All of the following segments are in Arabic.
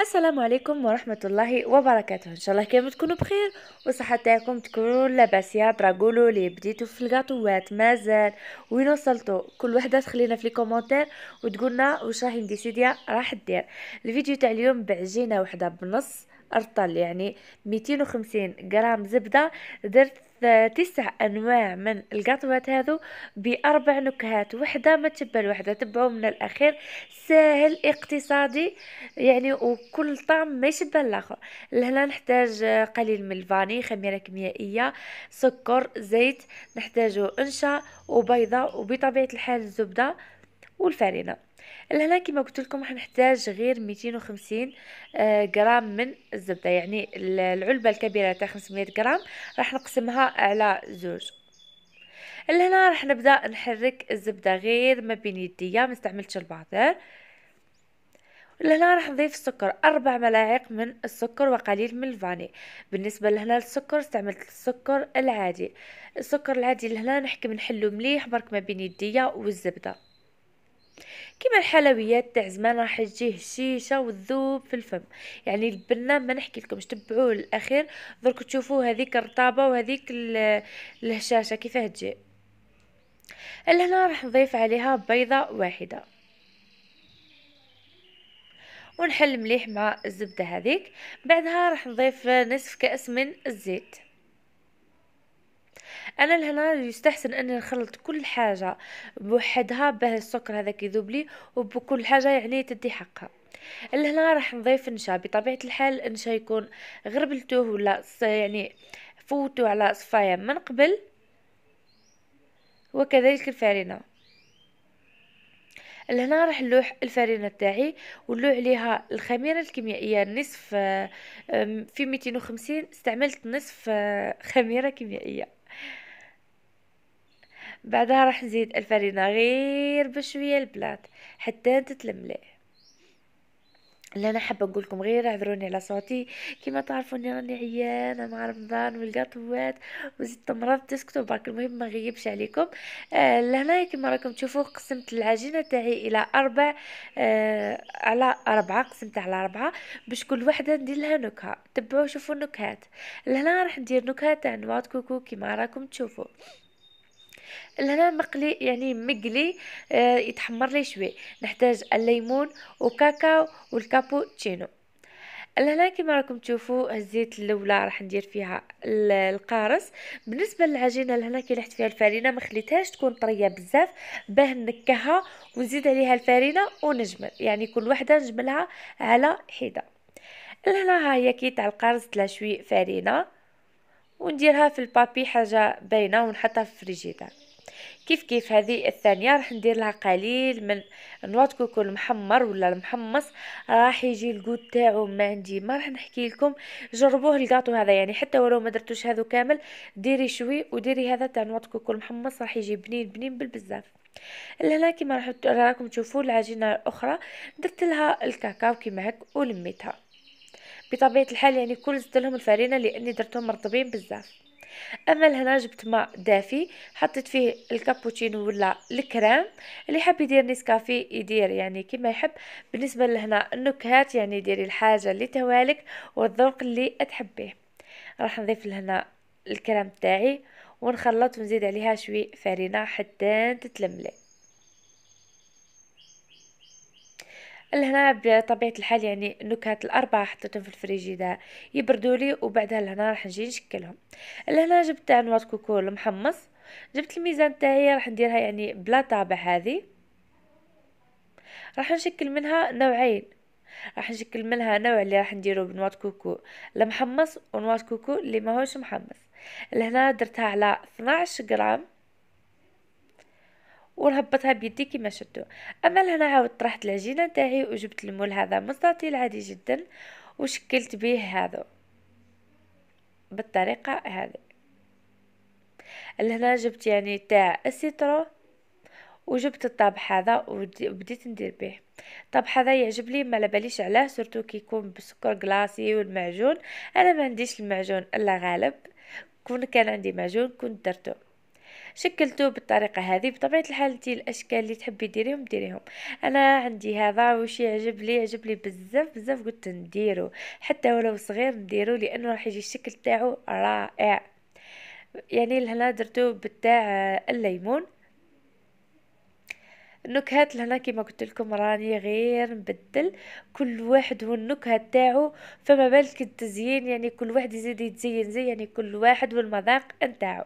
السلام عليكم ورحمة الله وبركاته إن شاء الله كيف تكونوا بخير وصحة تاعكم تكونوا لاباس يا تراقولوا لي بديتوا في القاطوات مازال وين وصلتوا كل وحدة تخلينا في الكومنتر وتقولنا واش راهي مديسيديا راح دير الفيديو تاع اليوم بعجينة وحدة بنص أرطل يعني 250 غرام زبده درت تسع انواع من القطوات هذو باربع نكهات وحده ما تبل الوحده تبعو من الاخير ساهل اقتصادي يعني وكل طعم ما يشبه الاخر لهنا نحتاج قليل من الفاني خميره كيميائيه سكر زيت نحتاجو انشا وبيضه وبطبيعه الحال الزبده والفرينه لهنا كما قلت لكم نحتاج غير 250 غرام آه، من الزبده يعني العلبه الكبيره تاع 500 غرام راح نقسمها على زوج لهنا راح نبدا نحرك الزبده غير ما بين يديا ما استعملتش البعضير لهنا راح نضيف السكر أربع ملاعق من السكر وقليل من الفاني بالنسبة لهنا للسكر استعملت السكر العادي السكر العادي لهنا نحكم نحلو مليح برك ما بين يديا والزبدة كيما الحلويات تاع زمان راح تجيه الشيشه والذوب في الفم يعني البنه ما نحكي لكم تبعوه للاخير درك تشوفوا هذيك الرطابه وهذيك الهشاشه كيفاه تجي لهنا راح نضيف عليها بيضه واحده ونحل مليح مع الزبده هذيك بعدها راح نضيف نصف كاس من الزيت انا لهنا يستحسن اني نخلط كل حاجه بوحدها باه السكر هذا يذوب لي وبكل حاجه يعني تدي حقها لهنا راح نضيف نشا بطبيعه الحال النشا يكون غربلتوه ولا يعني فوتو على صفايه من قبل وكذلك الفارينه لهنا راح نلوح الفارينة تاعي ونلوح عليها الخميره الكيميائيه نصف في 250 استعملت نصف آه، خميره كيميائيه بعدها راح نزيد الفرينة غير بشوية البلات حتى تتلملئ اللي انا حابه نقول لكم غير اعذروني على صوتي كما تعرفوا اني راني عيانه مع رمضان والقطوات وزدت مرض تسكتوا برك المهم ما غيبش عليكم آه لهنا كما راكم تشوفوا قسمت العجينه تاعي الى اربع آه على اربعه قسمتها على اربعه باش كل وحده ندير لها نكهه تبعوا شوفوا النكهات لهنا راح ندير نكهه تاع نواط كوكو كما راكم تشوفوا الهنا مقلي يعني مقلي آه يتحمر لي شوي نحتاج الليمون وكاكاو والكابوتشينو لهنا كما راكم تشوفوا الزيت الاولى راح ندير فيها القارص بالنسبه للعجينه لهنا كي لحت فيها الفرينه ما خليتهاش تكون طريه بزاف باه نكهها ونزيد عليها الفرينه ونجمل يعني كل وحده نجملها على حده لهنا ها هي كي تاع القارص تلا شوي فرينه ونديرها في البابي حاجه باينه ونحطها في الفريجيدار كيف كيف هذه الثانيه راح ندير لها قليل من نوات كوكو المحمر ولا المحمص راح يجي الكود تاعو ما عندي ما راح نحكي لكم جربوه الكاطو هذا يعني حتى ولو ما درتوش هذا كامل ديري شوي وديري هذا تاع نوات كوكو المحمص راح يجي بنين بنين بالبزاف لهنا كيما راح راكم تشوفوا العجينه الاخرى درت لها الكاكاو كيما هك ولميتها بطبيعه الحال يعني كل زدت لهم الفرينه لاني درتهم مرطبين بزاف اما لهنا جبت ماء دافي حطيت فيه الكابوتشينو ولا الكريم اللي حاب يدير نسكافي يدير يعني كما يحب بالنسبه لهنا النكهات يعني ديري الحاجه اللي توالك والذوق اللي تحبيه راح نضيف لهنا الكريم تاعي ونخلط ونزيد عليها شوي فرينه حتى تتلملي لهنا بطبيعه الحال يعني نكهة الاربعه حطيتهم في الفريجيدا يبردوا لي وبعدها لهنا راح نجي نشكلهم لهنا جبت انواع كوكو المحمص جبت الميزان تاعي راح نديرها يعني بلا طابع هذه راح نشكل منها نوعين راح نشكل منها نوع اللي راح نديرو بنوات كوكو المحمص ونوات كوكو اللي ماهوش محمص لهنا درتها على 12 غرام ونهبطها بيدي كيما شدو اما لهنا عاود طرحت العجينه تاعي وجبت المول هذا مستطيل عادي جدا وشكلت به هذا بالطريقه هذه لهنا جبت يعني تاع السيترو وجبت الطاب هذا وبديت ندير به الطابح هذا يعجب لي ما لباليش علاه سورتو كي يكون بسكر غلاصي والمعجون انا ما عنديش المعجون الا غالب كون كان عندي معجون كنت درته شكلته بالطريقه هذه بطبيعه الحال انت الاشكال اللي تحبي ديريهم ديريهم انا عندي هذا وش يعجب لي يعجب لي بزاف بزاف قلت نديرو حتى ولو صغير نديرو لانه راح يجي الشكل تاعو رائع يعني لهنا درتو بتاع الليمون النكهات لهنا كما قلت لكم راني غير نبدل كل واحد والنكهه تاعو فما بالك التزيين يعني كل واحد يزيد يتزين زي يعني كل واحد والمذاق نتاعو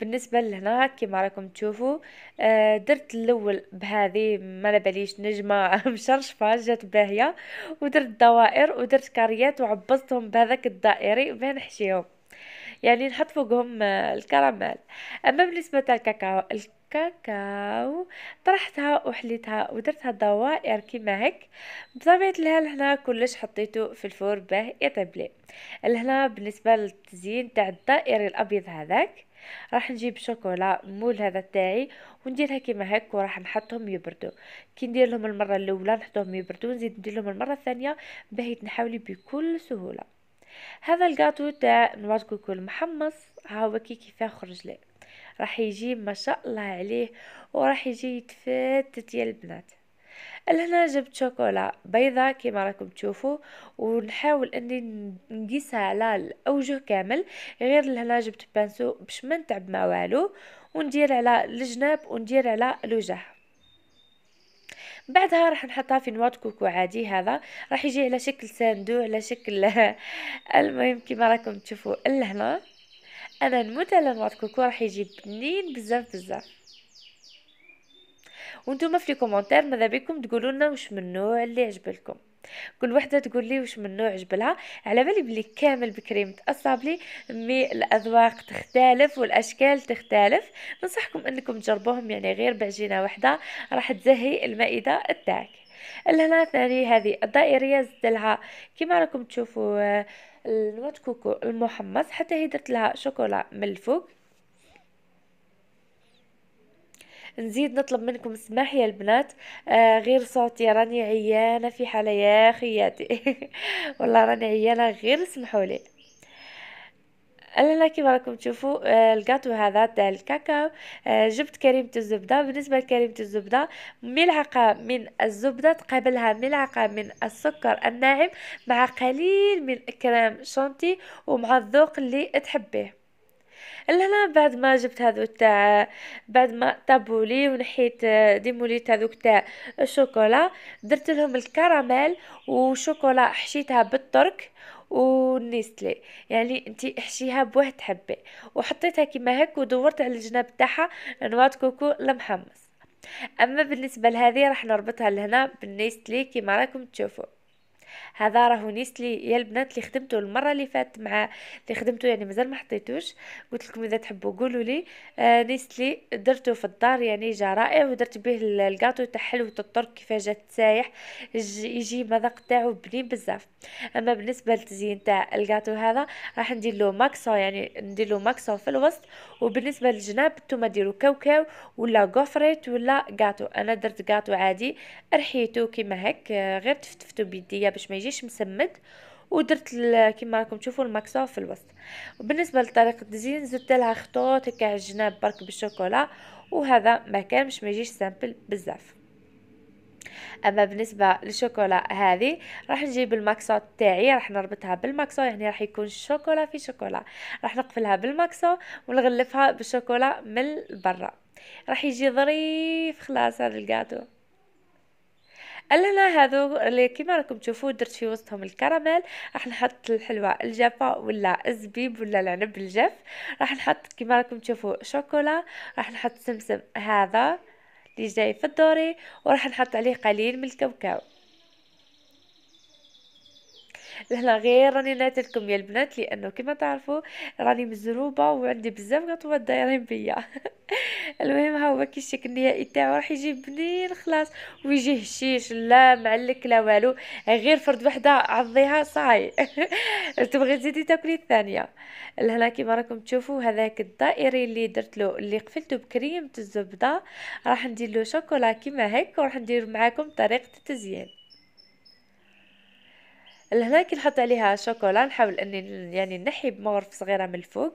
بالنسبه لهنا كيما راكم تشوفوا آه، درت الاول بهذه ما باليش نجمه مشرشفه جات باهيه ودرت دوائر ودرت كاريات وعبصتهم بهذاك الدائري باه نحشيهم يعني نحط فوقهم آه، الكراميل اما بالنسبه للكاكاو الكاكاو طرحتها وحليتها ودرتها دوائر كيما هك بطبيعه الحال هنا كلش حطيته في الفور باه يطيب لي لهنا بالنسبه للتزيين تاع الدائري الابيض هذاك راح نجيب شوكولا مول هذا تاعي ونديرها كيما هكا وراح نحطهم يبردوا كي ندير لهم المره الاولى نحطهم يبردوا نزيد ندير لهم المره الثانيه باهي تنحاولي بكل سهوله هذا الكاطو تاع نواط كوكو المحمص ها هو كي كيفاه خرج لي راح يجي ما شاء الله عليه وراح يجي يتفتت يا البنات لهنا جبت شوكولا بيضة كما راكم تشوفوا ونحاول اني نقيسها على الاوجه كامل غير لهنا جبت بانسو باش ما نتعب مع والو وندير على الجناب وندير على الوجه بعدها راح نحطها في نواط كوكو عادي هذا راح يجي على شكل ساندو على شكل المهم كما راكم تشوفوا لهنا انا نموت على نواط كوكو راح يجي بنين بزاف بزاف وانتم في الكومنتار ماذا بكم تقولون لنا واش من نوع اللي عجبلكم كل وحده تقول لي واش من نوع عجبلها على بالي بلي كامل بكري لي مي الاذواق تختلف والاشكال تختلف ننصحكم انكم تجربوهم يعني غير بعجينه واحده راح تزهي المائده تاعك لهنا ثاني هذه الدائريه زدت لها كما راكم تشوفوا آه، النوت كوكو المحمص حتى هي درت لها شوكولا من الفوق نزيد نطلب منكم السماح يا البنات آه غير صوتي راني عيانه في حاله يا خياتي والله راني عيانه غير سمحوا لي انا كيما راكم تشوفوا آه، الكاتو هذا تاع الكاكاو آه، جبت كريمه الزبده بالنسبه لكريمه الزبده ملعقه من الزبده تقابلها ملعقه من السكر الناعم مع قليل من كريم شونتي ومع الذوق اللي تحبيه لهنا بعد ما جبت هذو تاع بعد ما طابولي ونحيت آه، ديموليت هذوك تاع الشوكولا درت لهم الكراميل وشوكولا حشيتها بالترك ونيستلي يعني انت احشيها بواحد تحبي وحطيتها كيما هك ودورت على الجناب تاعها نوات كوكو المحمص اما بالنسبه لهذه راح نربطها لهنا بالنيستلي كيما راكم تشوفوا هذا راهو نيسلي يا البنات اللي خدمتو المره اللي فاتت مع اللي خدمتو يعني مازال ما حطيتوش قلت لكم اذا تحبوا قولوا لي آه نيسلي درته في الدار يعني جا رائع ودرت به الكاطو تاع حلوه الترك كيفاش جات سايح يجي مذاق تاعو بنين بزاف اما بالنسبه للتزيين تاع الكاطو هذا راح ندير له ماكسو يعني ندير له ماكسو في الوسط وبالنسبه للجناب نتوما ديروا كاوكاو ولا غوفريت ولا كاطو انا درت كاطو عادي رحيتو كيما هك آه، غير تفتفتو بيديا باش ما يجيش مسمد ودرت كيما راكم تشوفوا الماكسو في الوسط وبالنسبه لطريقه التزيين زدت لها خطوط هكا على الجناب برك بالشوكولا وهذا ما كانش ما يجيش سامبل بزاف اما بالنسبه للشوكولا هذه راح نجيب الماكسو تاعي راح نربطها بالماكسو يعني راح يكون الشوكولا في شوكولا راح نقفلها بالماكسو ونغلفها بالشوكولا من برا راح يجي ظريف خلاص هذا القاتو قال لنا هذو اللي كيما راكم تشوفوا درت في وسطهم الكراميل راح نحط الحلوى الجافه ولا الزبيب ولا العنب الجاف راح نحط كيما راكم تشوفوا شوكولا راح نحط سمسم هذا اللي جاي في الدوري وراح نحط عليه قليل من الكاوكاو لهنا غير راني نعت لكم يا البنات لانه كما تعرفوا راني مزروبه وعندي بزاف غطوات دايرين بيا المهم ها هو الشكل النهائي تاعو راح يجي بنين خلاص ويجي هشيش لا معلك لا والو غير فرد وحده عضيها صاي تبغي تزيدي تاكلي الثانيه لهنا كيما راكم تشوفوا هذاك الدائري اللي درت له اللي قفلته بكريمه الزبده راح ندير له شوكولا كيما هيك وراح ندير معاكم طريقه التزيين لهنا كي نحط عليها شوكولا نحاول اني يعني نحي بمغرف صغيره من الفوق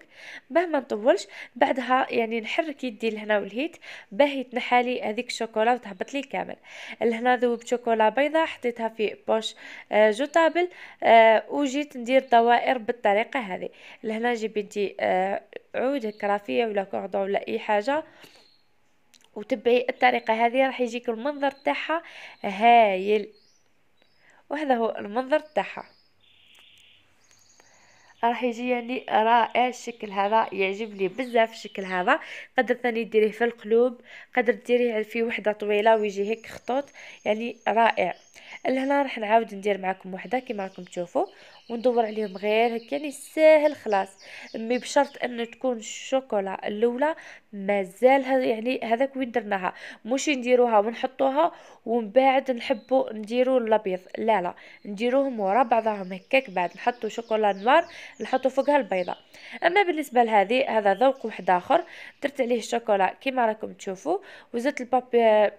باه ما نطولش بعدها يعني نحرك يدي لهنا ولهيت باه يتنحى لي هذيك الشوكولا وتهبط لي كامل لهنا ذوبت شوكولا بيضاء حطيتها في بوش آه، جوتابل جوطابل آه، وجيت ندير دوائر بالطريقه هذه لهنا جيب يدي آه، عود كرافيه ولا كوردون ولا اي حاجه وتبعي الطريقه هذه راح يجيك المنظر تاعها هايل وهذا هو المنظر تاعها راح يجي يعني رائع الشكل هذا يعجبني بزاف الشكل هذا قدر ثاني ديريه في القلوب قدر ديريه في وحده طويله ويجي هيك خطوط يعني رائع لهنا راح نعاود ندير معكم وحده كما راكم تشوفوا وندور عليهم غير هكا يعني ساهل خلاص مي بشرط ان تكون الشوكولا الاولى مازال هذا يعني هذاك وين درناها مش نديروها ونحطوها ومن بعد نحبوا نديروا الابيض لا لا نديروهم ورا بعضهم هكاك بعد نحطوا شوكولا نوار نحطوا فوقها البيضه اما بالنسبه لهذه هذا ذوق واحد اخر درت عليه الشوكولا كما راكم تشوفوا وزدت البابي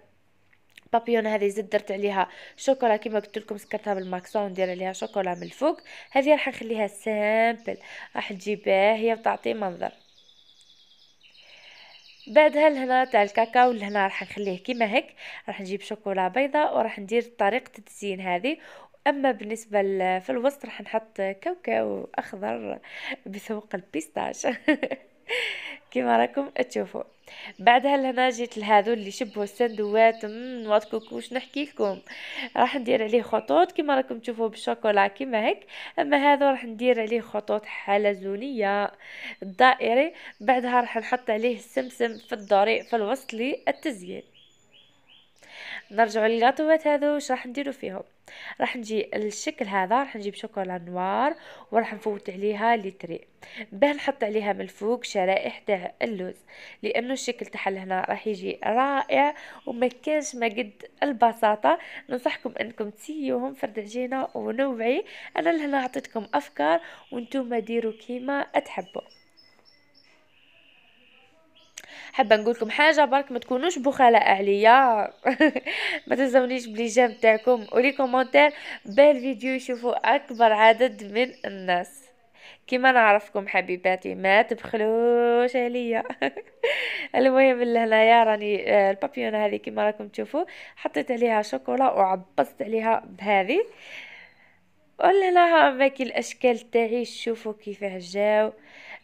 بابيون هذه زدت درت عليها شوكولا كيما قلت لكم سكرتها بالماكسون ندير عليها شوكولا من الفوق هذه راح نخليها سامبل راح تجيبها هي وتعطي منظر بعدها هالهنا تاع الكاكاو لهنا راح نخليه كيما هيك راح نجيب شوكولا بيضاء وراح ندير طريقه التزيين هذه اما بالنسبه في الوسط راح نحط كاوكاو اخضر بذوق البيستاش كيما راكم تشوفوا بعدها لهنا جيت لهذو اللي شبهوا السندوات نواطكوك واش نحكي لكم راح ندير عليه خطوط كما راكم تشوفوا بالشوكولا كيما هيك اما هذا راح ندير عليه خطوط حلزونيه دائري بعدها راح نحط عليه السمسم في الضريء في الوسط للتزيين نرجعوا للغاتوات هذو واش راح نديروا فيهم راح نجي الشكل هذا راح نجيب شوكولا نوار وراح نفوت عليها لتري باه نحط عليها من الفوق شرائح تاع اللوز لانه الشكل تاع هنا راح يجي رائع وما كانش ما قد البساطه ننصحكم انكم تسيوهم فرد عجينه ونوعي انا لهنا عطيتكم افكار وانتم ديروا كيما تحبوا حابه نقول لكم حاجه برك ما تكونوش بخلاء عليا ما بلي بليجام تاعكم ولي كومونتير بالفيديو يشوفوا اكبر عدد من الناس كما نعرفكم حبيباتي ما تبخلوش عليا المهم لهنايا راني آه، البابيون هذه كما راكم تشوفوا حطيت عليها شوكولا وعبصت عليها بهذه لها هاكي الاشكال تاعي شوفوا كيفاه جاو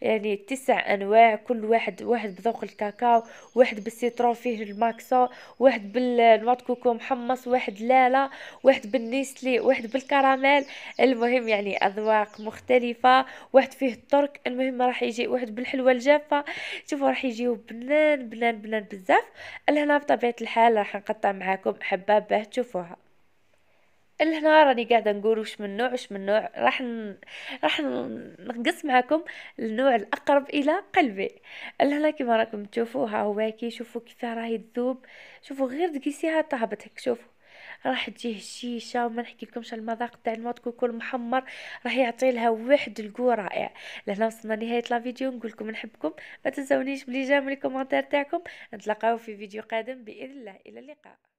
يعني تسع انواع كل واحد واحد بذوق الكاكاو واحد بالسيترون فيه الماكسو واحد بالنوات كوكو محمص واحد لالا واحد بالنيسلي واحد بالكراميل المهم يعني اذواق مختلفه واحد فيه الترك المهم راح يجي واحد بالحلوه الجافه شوفوا راح يجيو بنان بنان بنان بزاف لهنا بطبيعه الحال راح نقطع معاكم حبابه تشوفوها لهنا راني قاعده نقول واش من نوع واش من نوع راح ن... راح نقص معكم النوع الاقرب الى قلبي لهنا كما راكم تشوفوا ها هو كي شوفوا كيف راهي تذوب شوفوا غير دقيسيها طهبت هيك شوفوا راح تجيه الشيشه وما نحكي لكمش المذاق تاع الموت كوكول محمر راح يعطي لها واحد القوة رائع لهنا وصلنا نهايه لا فيديو نقول لكم نحبكم ما تنسونيش بلي جام لي كومونتير تاعكم نتلاقاو في فيديو قادم باذن الله الى اللقاء